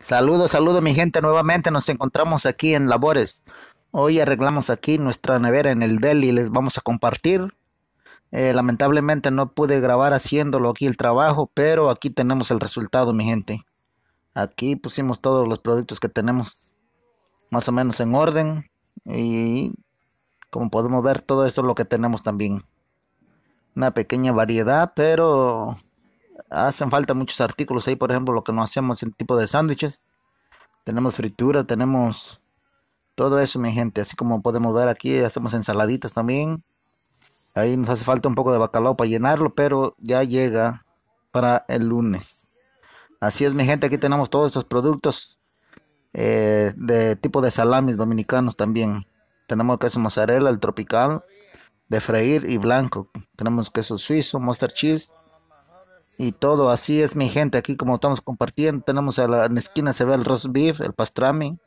Saludos, saludos mi gente, nuevamente nos encontramos aquí en Labores. Hoy arreglamos aquí nuestra nevera en el y les vamos a compartir. Eh, lamentablemente no pude grabar haciéndolo aquí el trabajo, pero aquí tenemos el resultado mi gente. Aquí pusimos todos los productos que tenemos más o menos en orden y como podemos ver todo esto es lo que tenemos también. Una pequeña variedad, pero Hacen falta muchos artículos ahí, por ejemplo, lo que no hacemos, el tipo de sándwiches. Tenemos fritura, tenemos todo eso, mi gente. Así como podemos ver aquí, hacemos ensaladitas también. Ahí nos hace falta un poco de bacalao para llenarlo, pero ya llega para el lunes. Así es, mi gente. Aquí tenemos todos estos productos eh, de tipo de salamis dominicanos también. Tenemos queso mozzarella, el tropical, de freír y blanco. Tenemos queso suizo, mustard cheese, y todo. Así es mi gente, aquí como estamos compartiendo, tenemos a la, en la esquina se ve el roast beef, el pastrami.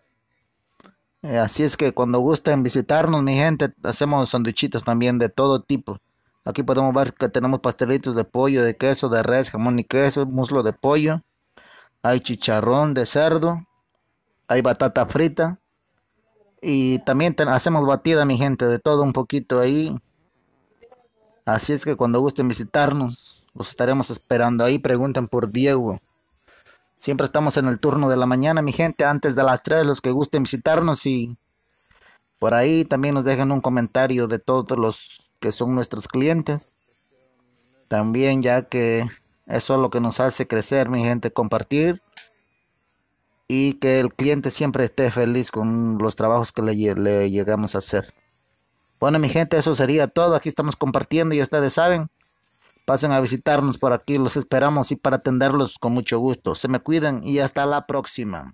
Eh, así es que cuando gusten visitarnos, mi gente, hacemos sanduichitos también de todo tipo. Aquí podemos ver que tenemos pastelitos de pollo, de queso, de res, jamón y queso, muslo de pollo. Hay chicharrón de cerdo. Hay batata frita. Y también hacemos batida, mi gente, de todo un poquito ahí. Así es que cuando gusten visitarnos. Los estaremos esperando ahí. Preguntan por Diego. Siempre estamos en el turno de la mañana, mi gente. Antes de las 3, los que gusten visitarnos y por ahí también nos dejan un comentario de todos los que son nuestros clientes. También ya que eso es lo que nos hace crecer, mi gente, compartir. Y que el cliente siempre esté feliz con los trabajos que le, le llegamos a hacer. Bueno, mi gente, eso sería todo. Aquí estamos compartiendo y ustedes saben. Pasen a visitarnos por aquí, los esperamos y para atenderlos con mucho gusto. Se me cuiden y hasta la próxima.